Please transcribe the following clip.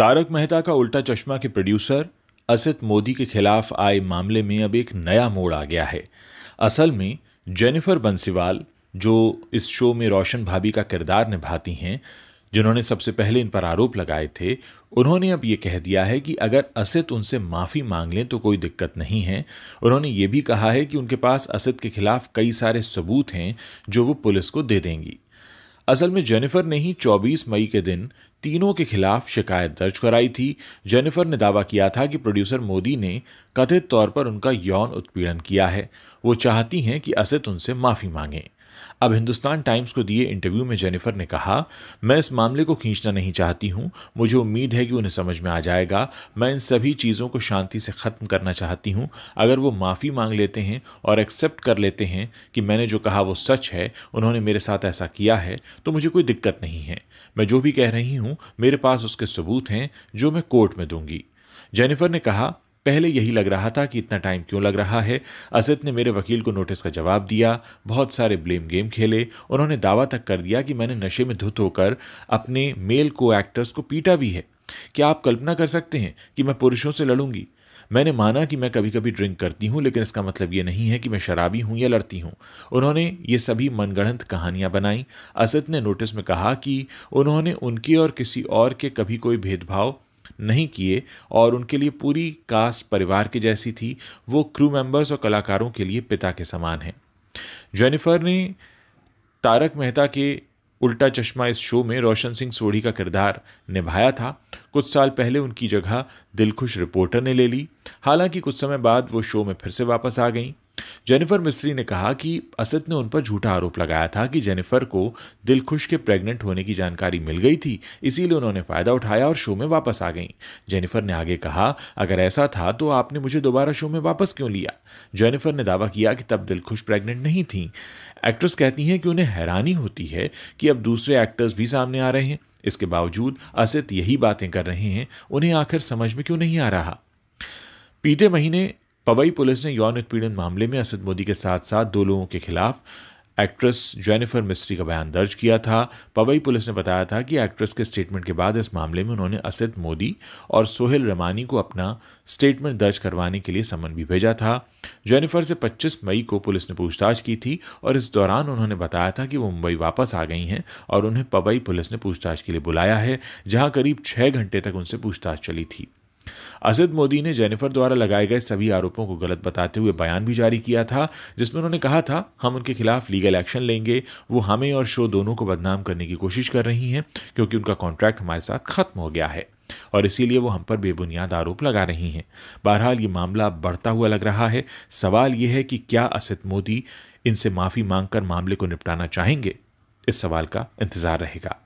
तारक मेहता का उल्टा चश्मा के प्रोड्यूसर असित मोदी के खिलाफ आए मामले में अब एक नया मोड़ आ गया है असल में जेनिफर बंसीवाल जो इस शो में रोशन भाभी का किरदार निभाती हैं जिन्होंने सबसे पहले इन पर आरोप लगाए थे उन्होंने अब ये कह दिया है कि अगर असित उनसे माफ़ी मांग लें तो कोई दिक्कत नहीं है उन्होंने ये भी कहा है कि उनके पास असित के खिलाफ कई सारे सबूत हैं जो वो पुलिस को दे देंगी असल में जेनिफर ने ही 24 मई के दिन तीनों के खिलाफ शिकायत दर्ज कराई थी जेनिफर ने दावा किया था कि प्रोड्यूसर मोदी ने कथित तौर पर उनका यौन उत्पीड़न किया है वो चाहती हैं कि असित उनसे माफ़ी मांगें अब हिंदुस्तान टाइम्स को दिए इंटरव्यू में जेनिफर ने कहा मैं इस मामले को खींचना नहीं चाहती हूं मुझे उम्मीद है कि उन्हें समझ में आ जाएगा मैं इन सभी चीज़ों को शांति से ख़त्म करना चाहती हूं अगर वो माफ़ी मांग लेते हैं और एक्सेप्ट कर लेते हैं कि मैंने जो कहा वो सच है उन्होंने मेरे साथ ऐसा किया है तो मुझे कोई दिक्कत नहीं है मैं जो भी कह रही हूँ मेरे पास उसके सबूत हैं जो मैं कोर्ट में दूंगी जेनिफर ने कहा पहले यही लग रहा था कि इतना टाइम क्यों लग रहा है असद ने मेरे वकील को नोटिस का जवाब दिया बहुत सारे ब्लेम गेम खेले उन्होंने दावा तक कर दिया कि मैंने नशे में धुत होकर अपने मेल को एक्टर्स को पीटा भी है क्या आप कल्पना कर सकते हैं कि मैं पुरुषों से लड़ूंगी मैंने माना कि मैं कभी कभी ड्रिंक करती हूँ लेकिन इसका मतलब ये नहीं है कि मैं शराबी हूँ या लड़ती हूँ उन्होंने ये सभी मनगढ़ंत कहानियाँ बनाई असद ने नोटिस में कहा कि उन्होंने उनके और किसी और के कभी कोई भेदभाव नहीं किए और उनके लिए पूरी कास्ट परिवार की जैसी थी वो क्रू मेंबर्स और कलाकारों के लिए पिता के समान हैं जेनिफर ने तारक मेहता के उल्टा चश्मा इस शो में रोशन सिंह सोढ़ी का किरदार निभाया था कुछ साल पहले उनकी जगह दिलखुश रिपोर्टर ने ले ली हालांकि कुछ समय बाद वो शो में फिर से वापस आ गई जेनिफर मिस्री ने कहा कि असद ने उन पर झूठा आरोप लगाया था कि जेनिफर को दिलखुश के प्रेग्नेंट होने की जानकारी मिल गई थी इसीलिए उन्होंने फ़ायदा उठाया और शो में वापस आ गई जेनिफर ने आगे कहा अगर ऐसा था तो आपने मुझे दोबारा शो में वापस क्यों लिया जेनिफर ने दावा किया कि तब दिलखुश प्रेगनेंट नहीं थी एक्ट्रेस कहती हैं कि उन्हें हैरानी होती है कि अब दूसरे एक्टर्स भी सामने आ रहे हैं इसके बावजूद असित यही बातें कर रहे हैं उन्हें आखिर समझ में क्यों नहीं आ रहा पीते महीने पवई पुलिस ने यौन उत्पीड़न मामले में असद मोदी के साथ साथ दो लोगों के खिलाफ एक्ट्रेस जेनिफर मिस्ट्री का बयान दर्ज किया था पवई पुलिस ने बताया था कि एक्ट्रेस के स्टेटमेंट के बाद इस मामले में उन्होंने असद मोदी और सोहेल रमानी को अपना स्टेटमेंट दर्ज करवाने के लिए समन भी भेजा था जेनिफर से 25 मई को पुलिस ने पूछताछ की थी और इस दौरान उन्होंने बताया था कि वो मुंबई वापस आ गई हैं और उन्हें पवई पुलिस ने पूछताछ के लिए बुलाया है जहाँ करीब छः घंटे तक उनसे पूछताछ चली थी असद मोदी ने जेनिफर द्वारा लगाए गए सभी आरोपों को गलत बताते हुए बयान भी जारी किया था जिसमें उन्होंने कहा था हम उनके खिलाफ लीगल एक्शन लेंगे वो हमें और शो दोनों को बदनाम करने की कोशिश कर रही हैं क्योंकि उनका कॉन्ट्रैक्ट हमारे साथ खत्म हो गया है और इसीलिए वो हम पर बेबुनियाद आरोप लगा रही हैं बहरहाल ये मामला बढ़ता हुआ लग रहा है सवाल यह है कि क्या असित मोदी इनसे माफ़ी मांगकर मामले को निपटाना चाहेंगे इस सवाल का इंतज़ार रहेगा